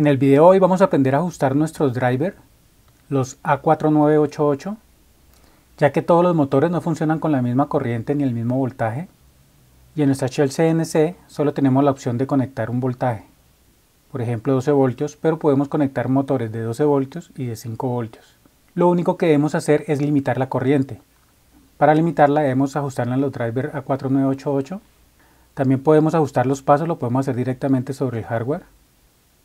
En el video hoy vamos a aprender a ajustar nuestros drivers, los A4988, ya que todos los motores no funcionan con la misma corriente ni el mismo voltaje, y en nuestra Shell CNC solo tenemos la opción de conectar un voltaje, por ejemplo 12 voltios, pero podemos conectar motores de 12 voltios y de 5 voltios. Lo único que debemos hacer es limitar la corriente. Para limitarla debemos ajustarla en los drivers A4988. También podemos ajustar los pasos, lo podemos hacer directamente sobre el hardware.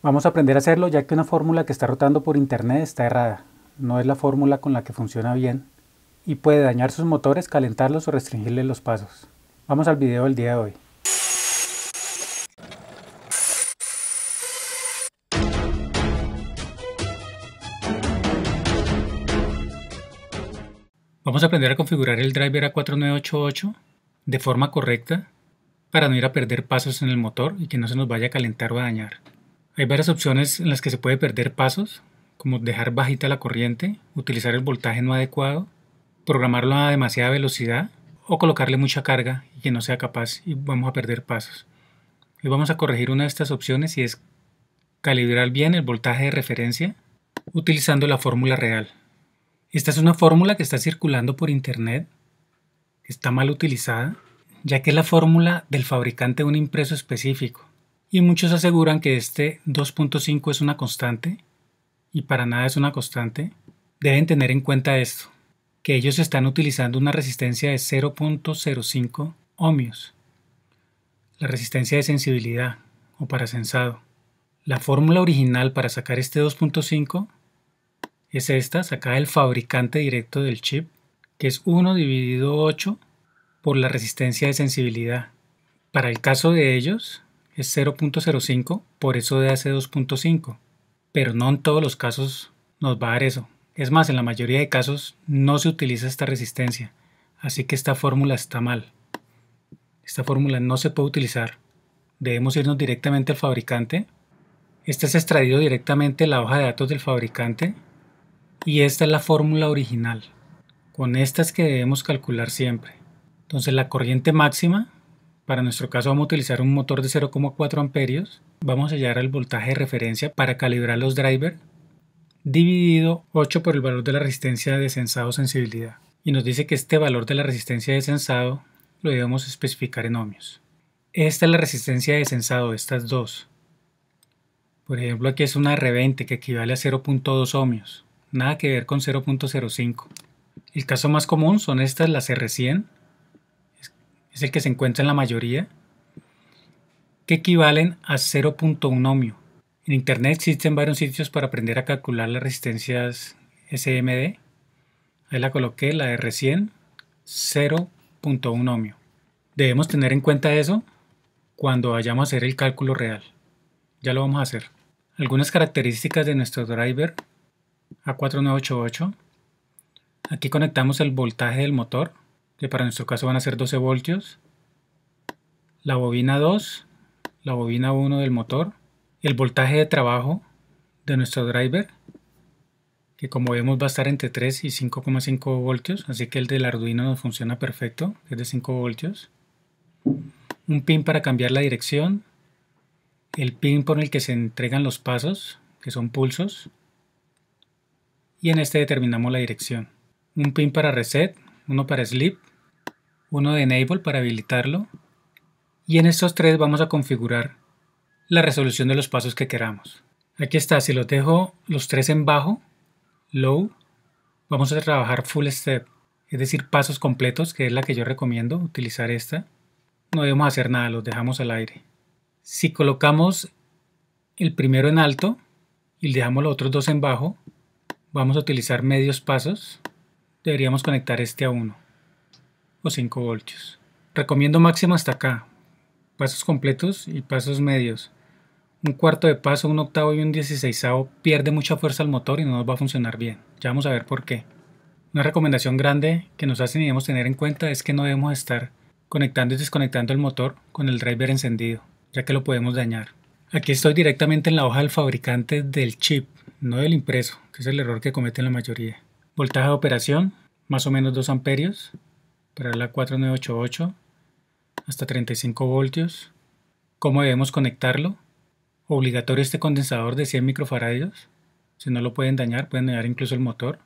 Vamos a aprender a hacerlo ya que una fórmula que está rotando por internet está errada. No es la fórmula con la que funciona bien y puede dañar sus motores, calentarlos o restringirles los pasos. Vamos al video del día de hoy. Vamos a aprender a configurar el driver A4988 de forma correcta para no ir a perder pasos en el motor y que no se nos vaya a calentar o a dañar. Hay varias opciones en las que se puede perder pasos, como dejar bajita la corriente, utilizar el voltaje no adecuado, programarlo a demasiada velocidad o colocarle mucha carga y que no sea capaz y vamos a perder pasos. Y vamos a corregir una de estas opciones y es calibrar bien el voltaje de referencia utilizando la fórmula real. Esta es una fórmula que está circulando por internet, está mal utilizada, ya que es la fórmula del fabricante de un impreso específico y muchos aseguran que este 2.5 es una constante, y para nada es una constante, deben tener en cuenta esto, que ellos están utilizando una resistencia de 0.05 ohmios, la resistencia de sensibilidad o para sensado. La fórmula original para sacar este 2.5 es esta, sacada del fabricante directo del chip, que es 1 dividido 8 por la resistencia de sensibilidad. Para el caso de ellos, es 0.05, por eso de hace 2.5. Pero no en todos los casos nos va a dar eso. Es más, en la mayoría de casos no se utiliza esta resistencia, así que esta fórmula está mal. Esta fórmula no se puede utilizar. Debemos irnos directamente al fabricante. Este es extraído directamente de la hoja de datos del fabricante y esta es la fórmula original. Con estas que debemos calcular siempre. Entonces la corriente máxima para nuestro caso vamos a utilizar un motor de 0,4 amperios. Vamos a hallar el voltaje de referencia para calibrar los drivers dividido 8 por el valor de la resistencia de sensado sensibilidad. Y nos dice que este valor de la resistencia de sensado lo debemos especificar en ohmios. Esta es la resistencia de sensado, estas dos. Por ejemplo, aquí es una R20 que equivale a 0.2 ohmios, nada que ver con 0.05. El caso más común son estas, las R100, es el que se encuentra en la mayoría, que equivalen a 0.1 ohmio. En Internet existen varios sitios para aprender a calcular las resistencias SMD. Ahí la coloqué, la R100, 0.1 ohmio. Debemos tener en cuenta eso cuando vayamos a hacer el cálculo real. Ya lo vamos a hacer. Algunas características de nuestro driver A4988. Aquí conectamos el voltaje del motor que para nuestro caso van a ser 12 voltios, la bobina 2, la bobina 1 del motor, el voltaje de trabajo de nuestro driver, que como vemos va a estar entre 3 y 5,5 voltios, así que el del Arduino nos funciona perfecto, es de 5 voltios, un pin para cambiar la dirección, el pin por el que se entregan los pasos, que son pulsos, y en este determinamos la dirección. Un pin para reset, uno para sleep, uno de enable para habilitarlo y en estos tres vamos a configurar la resolución de los pasos que queramos. Aquí está, si los dejo los tres en bajo, low, vamos a trabajar full step, es decir, pasos completos, que es la que yo recomiendo, utilizar esta. No debemos hacer nada, los dejamos al aire. Si colocamos el primero en alto y dejamos los otros dos en bajo, vamos a utilizar medios pasos deberíamos conectar este a 1 o 5 voltios. Recomiendo máximo hasta acá, pasos completos y pasos medios. Un cuarto de paso, un octavo y un dieciséisavo pierde mucha fuerza al motor y no nos va a funcionar bien. Ya vamos a ver por qué. Una recomendación grande que nos hacen y debemos tener en cuenta es que no debemos estar conectando y desconectando el motor con el driver encendido, ya que lo podemos dañar. Aquí estoy directamente en la hoja del fabricante del chip, no del impreso, que es el error que cometen la mayoría. Voltaje de operación, más o menos 2 amperios, para la 4988, hasta 35 voltios. ¿Cómo debemos conectarlo? Obligatorio este condensador de 100 microfaradios. Si no lo pueden dañar, pueden dañar incluso el motor.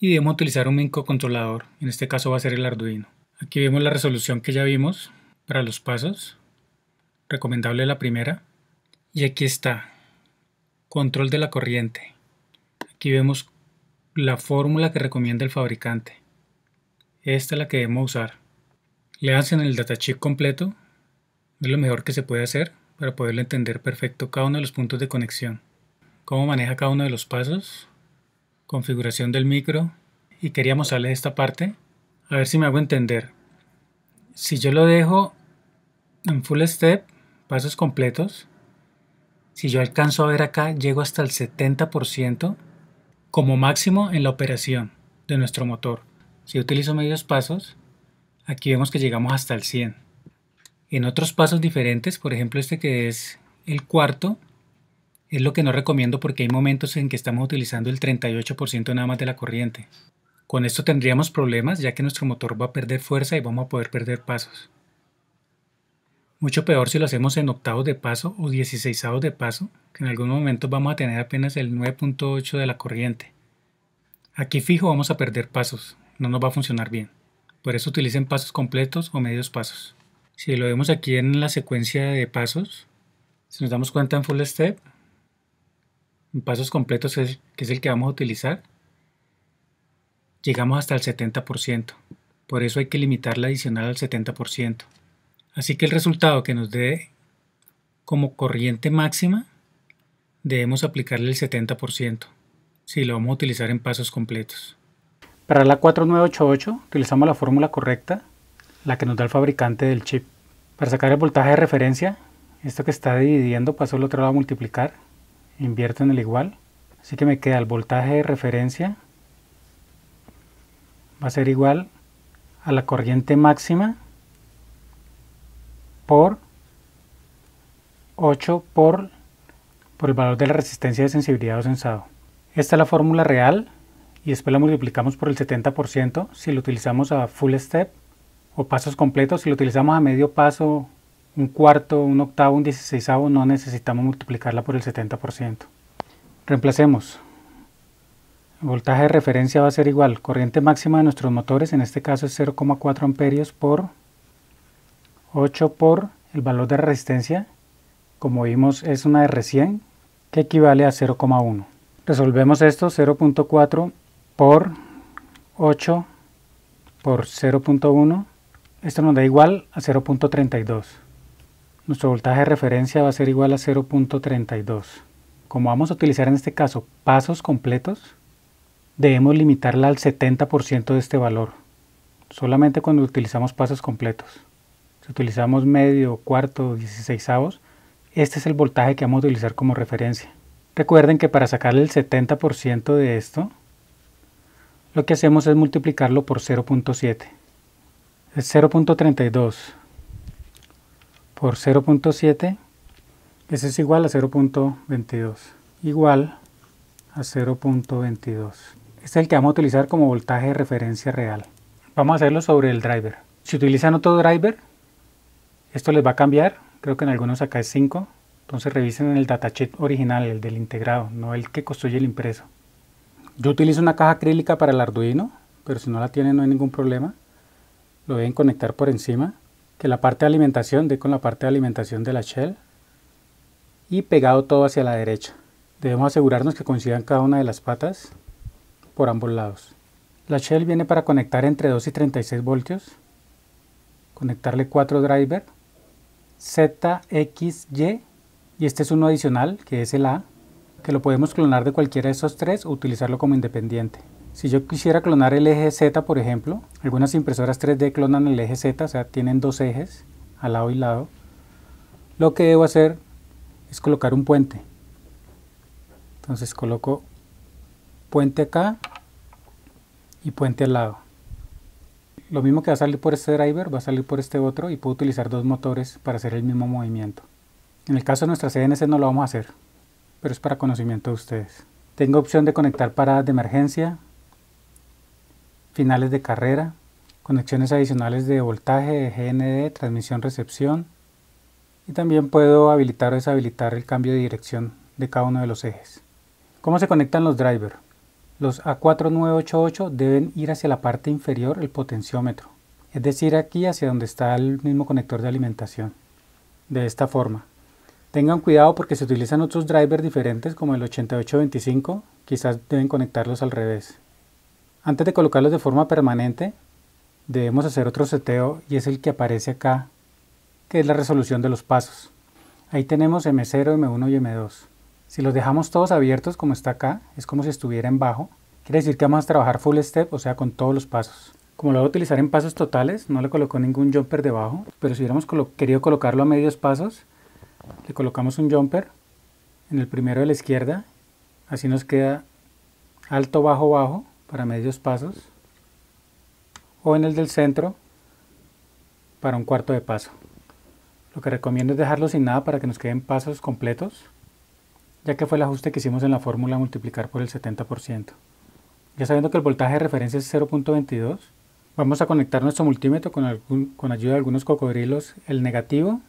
Y debemos utilizar un microcontrolador, en este caso va a ser el Arduino. Aquí vemos la resolución que ya vimos para los pasos. Recomendable la primera. Y aquí está, control de la corriente. Aquí vemos la fórmula que recomienda el fabricante. Esta es la que debemos usar. Le hacen el data chip completo, es lo mejor que se puede hacer para poderle entender perfecto cada uno de los puntos de conexión. Cómo maneja cada uno de los pasos, configuración del micro, y quería de esta parte, a ver si me hago entender. Si yo lo dejo en full step, pasos completos, si yo alcanzo a ver acá, llego hasta el 70%, como máximo en la operación de nuestro motor. Si utilizo medios pasos, aquí vemos que llegamos hasta el 100. En otros pasos diferentes, por ejemplo este que es el cuarto, es lo que no recomiendo porque hay momentos en que estamos utilizando el 38% nada más de la corriente. Con esto tendríamos problemas ya que nuestro motor va a perder fuerza y vamos a poder perder pasos. Mucho peor si lo hacemos en octavos de paso o dieciséisavos de paso, que en algún momento vamos a tener apenas el 9.8 de la corriente. Aquí fijo vamos a perder pasos, no nos va a funcionar bien. Por eso utilicen pasos completos o medios pasos. Si lo vemos aquí en la secuencia de pasos, si nos damos cuenta en full step, en pasos completos que es el que vamos a utilizar, llegamos hasta el 70%. Por eso hay que limitar la adicional al 70%. Así que el resultado que nos dé como corriente máxima, debemos aplicarle el 70%, si lo vamos a utilizar en pasos completos. Para la 4988 utilizamos la fórmula correcta, la que nos da el fabricante del chip. Para sacar el voltaje de referencia, esto que está dividiendo paso pues, al otro lado a multiplicar, invierto en el igual, así que me queda el voltaje de referencia va a ser igual a la corriente máxima por 8 por, por el valor de la resistencia de sensibilidad o sensado. Esta es la fórmula real y después la multiplicamos por el 70% si lo utilizamos a full step o pasos completos. Si lo utilizamos a medio paso, un cuarto, un octavo, un dieciséisavo, no necesitamos multiplicarla por el 70%. Reemplacemos. voltaje de referencia va a ser igual. Corriente máxima de nuestros motores, en este caso es 0,4 amperios por 8 por el valor de resistencia, como vimos es una R100, que equivale a 0,1. Resolvemos esto, 0.4 por 8 por 0.1, esto nos da igual a 0.32. Nuestro voltaje de referencia va a ser igual a 0.32. Como vamos a utilizar en este caso pasos completos, debemos limitarla al 70% de este valor, solamente cuando utilizamos pasos completos si utilizamos medio, cuarto, dieciséisavos, este es el voltaje que vamos a utilizar como referencia. Recuerden que para sacar el 70% de esto, lo que hacemos es multiplicarlo por 0.7. Es 0.32 por 0.7, ese es igual a 0.22, igual a 0.22. Este es el que vamos a utilizar como voltaje de referencia real. Vamos a hacerlo sobre el driver. Si utilizan otro driver, esto les va a cambiar, creo que en algunos acá es 5, entonces revisen el datasheet original, el del integrado, no el que construye el impreso. Yo utilizo una caja acrílica para el Arduino, pero si no la tienen no hay ningún problema. Lo deben conectar por encima, que la parte de alimentación de con la parte de alimentación de la shell y pegado todo hacia la derecha. Debemos asegurarnos que coincidan cada una de las patas por ambos lados. La shell viene para conectar entre 2 y 36 voltios, conectarle 4 drivers ZXY y este es uno adicional que es el A que lo podemos clonar de cualquiera de esos tres o utilizarlo como independiente. Si yo quisiera clonar el eje Z por ejemplo, algunas impresoras 3D clonan el eje Z, o sea tienen dos ejes al lado y lado. Lo que debo hacer es colocar un puente. Entonces coloco puente acá y puente al lado. Lo mismo que va a salir por este driver, va a salir por este otro y puedo utilizar dos motores para hacer el mismo movimiento. En el caso de nuestra CNC no lo vamos a hacer, pero es para conocimiento de ustedes. Tengo opción de conectar paradas de emergencia, finales de carrera, conexiones adicionales de voltaje, de GND, transmisión, recepción. Y también puedo habilitar o deshabilitar el cambio de dirección de cada uno de los ejes. ¿Cómo se conectan los drivers? Los A4988 deben ir hacia la parte inferior, el potenciómetro, es decir, aquí hacia donde está el mismo conector de alimentación. De esta forma. Tengan cuidado porque si utilizan otros drivers diferentes como el 8825, quizás deben conectarlos al revés. Antes de colocarlos de forma permanente, debemos hacer otro seteo y es el que aparece acá, que es la resolución de los pasos. Ahí tenemos M0, M1 y M2. Si los dejamos todos abiertos como está acá, es como si estuviera en bajo. Quiere decir que vamos a trabajar full step, o sea con todos los pasos. Como lo voy a utilizar en pasos totales, no le colocó ningún jumper debajo, pero si hubiéramos querido colocarlo a medios pasos, le colocamos un jumper en el primero de la izquierda, así nos queda alto, bajo, bajo para medios pasos, o en el del centro para un cuarto de paso. Lo que recomiendo es dejarlo sin nada para que nos queden pasos completos ya que fue el ajuste que hicimos en la fórmula multiplicar por el 70%. Ya sabiendo que el voltaje de referencia es 0.22, vamos a conectar nuestro multímetro con, ayuda de algunos cocodrilos. El negativo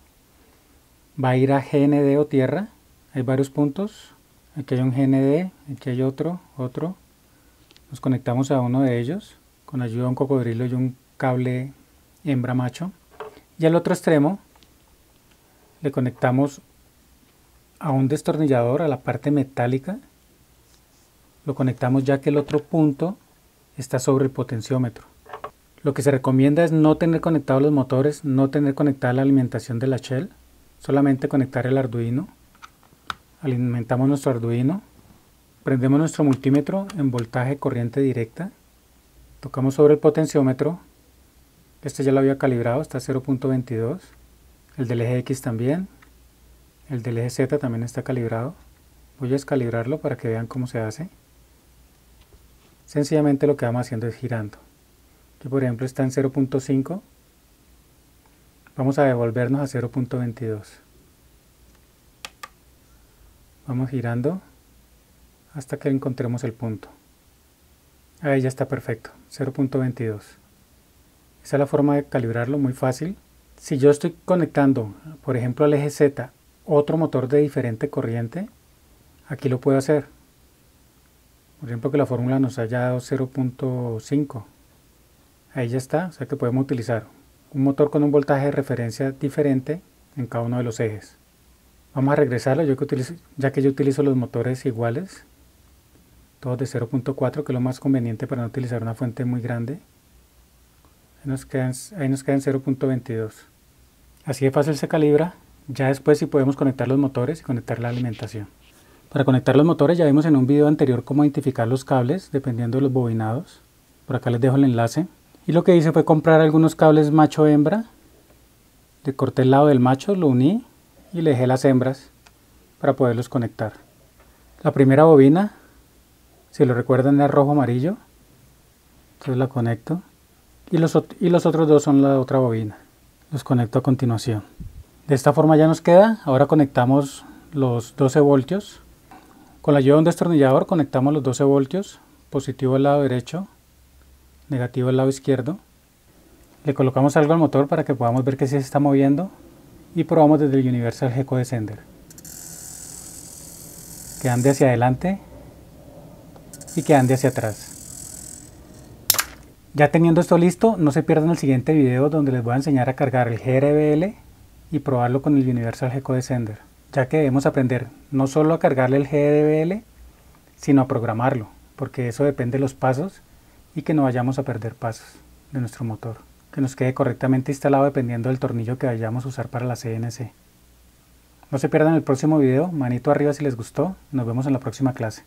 va a ir a GND o tierra, hay varios puntos, aquí hay un GND, aquí hay otro, otro. Nos conectamos a uno de ellos con ayuda de un cocodrilo y un cable hembra macho. Y al otro extremo le conectamos a un destornillador, a la parte metálica, lo conectamos ya que el otro punto está sobre el potenciómetro. Lo que se recomienda es no tener conectados los motores, no tener conectada la alimentación de la shell, solamente conectar el Arduino. Alimentamos nuestro Arduino, prendemos nuestro multímetro en voltaje corriente directa, tocamos sobre el potenciómetro, este ya lo había calibrado, está 0.22, el del eje X también, el del eje Z también está calibrado. Voy a descalibrarlo para que vean cómo se hace. Sencillamente lo que vamos haciendo es girando. Que por ejemplo está en 0.5. Vamos a devolvernos a 0.22. Vamos girando hasta que encontremos el punto. Ahí ya está perfecto, 0.22. Esa es la forma de calibrarlo, muy fácil. Si yo estoy conectando, por ejemplo, al eje Z otro motor de diferente corriente, aquí lo puedo hacer. Por ejemplo, que la fórmula nos haya dado 0.5. Ahí ya está, o sea que podemos utilizar un motor con un voltaje de referencia diferente en cada uno de los ejes. Vamos a regresarlo, ya que yo utilizo los motores iguales, todos de 0.4, que es lo más conveniente para no utilizar una fuente muy grande. Ahí nos quedan, ahí quedan 0.22. Así de fácil se calibra ya después si podemos conectar los motores y conectar la alimentación. Para conectar los motores ya vimos en un video anterior cómo identificar los cables dependiendo de los bobinados. Por acá les dejo el enlace. Y lo que hice fue comprar algunos cables macho-hembra. Le corté el lado del macho, lo uní y le dejé las hembras para poderlos conectar. La primera bobina, si lo recuerdan, era rojo-amarillo. Entonces la conecto. Y los, y los otros dos son la otra bobina. Los conecto a continuación. De esta forma ya nos queda. Ahora conectamos los 12 voltios. Con la ayuda de un destornillador conectamos los 12 voltios, positivo al lado derecho, negativo al lado izquierdo. Le colocamos algo al motor para que podamos ver que si se está moviendo y probamos desde el Universal geco Descender. Que ande hacia adelante y que ande hacia atrás. Ya teniendo esto listo, no se pierdan el siguiente video donde les voy a enseñar a cargar el GRBL y probarlo con el Universal Gecko SENDER, ya que debemos aprender no solo a cargarle el GDBL, sino a programarlo, porque eso depende de los pasos y que no vayamos a perder pasos de nuestro motor, que nos quede correctamente instalado dependiendo del tornillo que vayamos a usar para la CNC. No se pierdan el próximo video, manito arriba si les gustó, nos vemos en la próxima clase.